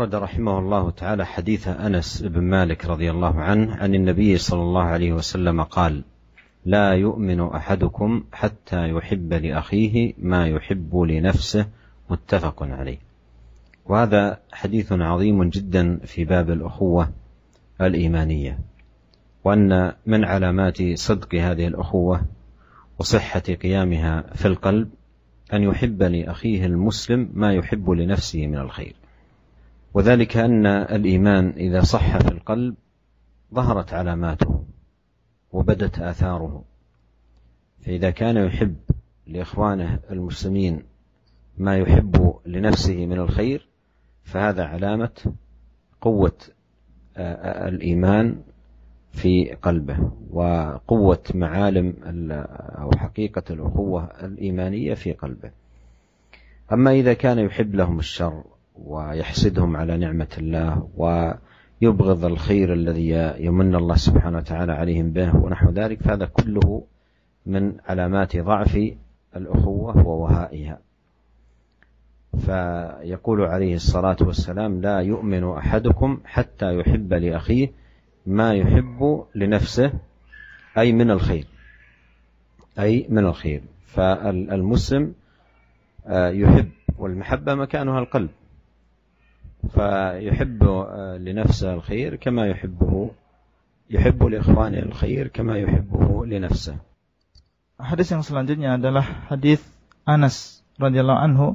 أورد رحمه الله تعالى حديث أنس بن مالك رضي الله عنه عن النبي صلى الله عليه وسلم قال لا يؤمن أحدكم حتى يحب لأخيه ما يحب لنفسه متفق عليه وهذا حديث عظيم جدا في باب الأخوة الإيمانية وأن من علامات صدق هذه الأخوة وصحة قيامها في القلب أن يحب لأخيه المسلم ما يحب لنفسه من الخير وذلك أن الإيمان إذا صح في القلب ظهرت علاماته وبدت آثاره فإذا كان يحب لإخوانه المسلمين ما يحب لنفسه من الخير فهذا علامة قوة آه، آه، الإيمان في قلبه وقوة معالم آه، أو حقيقة الأخوة الإيمانية في قلبه أما إذا كان يحب لهم الشر ويحسدهم على نعمة الله ويبغض الخير الذي يمن الله سبحانه وتعالى عليهم به ونحو ذلك فهذا كله من علامات ضعف الأخوة ووهائها فيقول عليه الصلاة والسلام لا يؤمن أحدكم حتى يحب لأخيه ما يحب لنفسه أي من الخير أي من الخير فالمسلم آه، يحب والمحبة مكانها القلب فيحب لنفسه الخير كما يحبه يحب لإخوانه الخير كما يحبه لنفسه Hadis yang selanjutnya adalah hadis Anas radhiyallahu anhu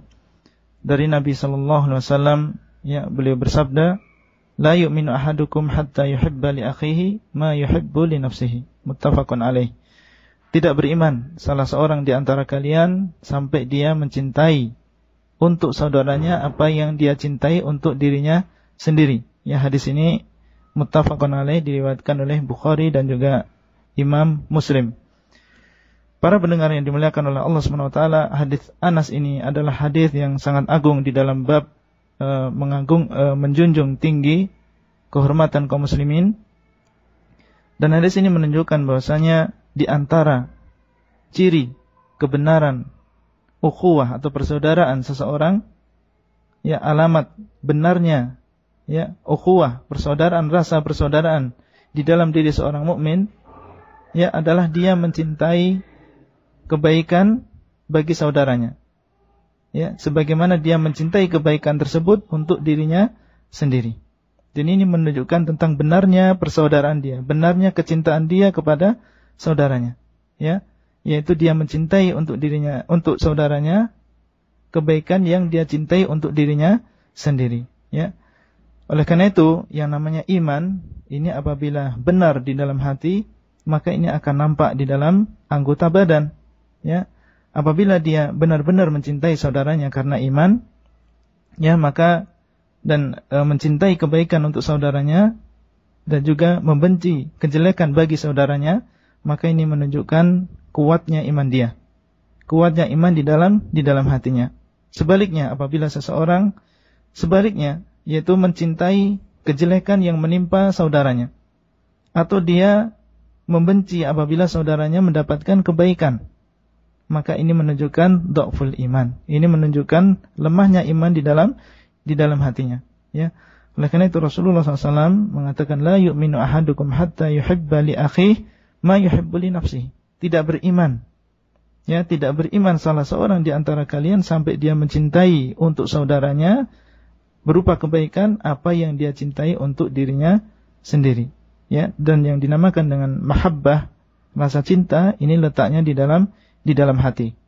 dari Nabi sallallahu alaihi wasallam ya beliau bersabda la yu'minu ahadukum hatta yuhibba li akhihi ma yuhibbu li nafsihi muttafaqun alaih Tidak beriman salah seorang di antara kalian sampai dia mencintai untuk saudaranya apa yang dia cintai untuk dirinya sendiri. Ya hadis ini muttafaqun alaih diriwayatkan oleh Bukhari dan juga Imam Muslim. Para pendengar yang dimuliakan oleh Allah Subhanahu wa taala, hadis Anas ini adalah hadis yang sangat agung di dalam bab e, mengagung e, menjunjung tinggi kehormatan kaum muslimin. Dan hadis ini menunjukkan bahwasanya di antara ciri kebenaran ukhuwah atau persaudaraan seseorang ya alamat benarnya ya ukhuwah persaudaraan rasa persaudaraan di dalam diri seorang mukmin ya adalah dia mencintai kebaikan bagi saudaranya ya sebagaimana dia mencintai kebaikan tersebut untuk dirinya sendiri dan ini menunjukkan tentang benarnya persaudaraan dia benarnya kecintaan dia kepada saudaranya ya yaitu dia mencintai untuk dirinya untuk saudaranya kebaikan yang dia cintai untuk dirinya sendiri ya oleh karena itu yang namanya iman ini apabila benar di dalam hati maka ini akan nampak di dalam anggota badan ya apabila dia benar-benar mencintai saudaranya karena iman ya maka dan e, mencintai kebaikan untuk saudaranya dan juga membenci kejelekan bagi saudaranya maka ini menunjukkan kuatnya iman dia. Kuatnya iman di dalam di dalam hatinya. Sebaliknya apabila seseorang sebaliknya yaitu mencintai kejelekan yang menimpa saudaranya atau dia membenci apabila saudaranya mendapatkan kebaikan maka ini menunjukkan dokful iman. Ini menunjukkan lemahnya iman di dalam di dalam hatinya, ya. Oleh karena itu Rasulullah SAW mengatakan la yu'minu ahadukum hatta yuhibba li akhihi ma yuhibbu li nafsihi tidak beriman. Ya, tidak beriman salah seorang di antara kalian sampai dia mencintai untuk saudaranya berupa kebaikan apa yang dia cintai untuk dirinya sendiri. Ya, dan yang dinamakan dengan mahabbah, rasa cinta ini letaknya di dalam di dalam hati.